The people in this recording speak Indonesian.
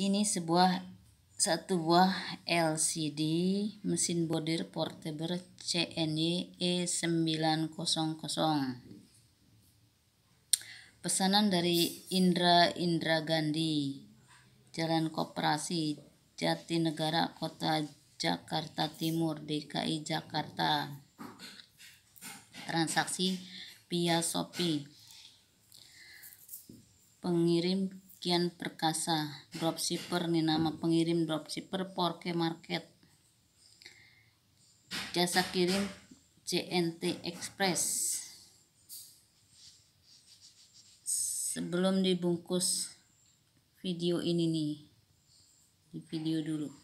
ini sebuah satu buah LCD mesin bordir portable CNY E900 pesanan dari Indra Indra Gandhi Jalan Koperasi Jatinegara Kota Jakarta Timur DKI Jakarta transaksi via Shopee pengirim Kian Perkasa, dropshipper nih nama pengirim dropshipper Porke Market. Jasa kirim CNT Express. Sebelum dibungkus video ini nih, di video dulu.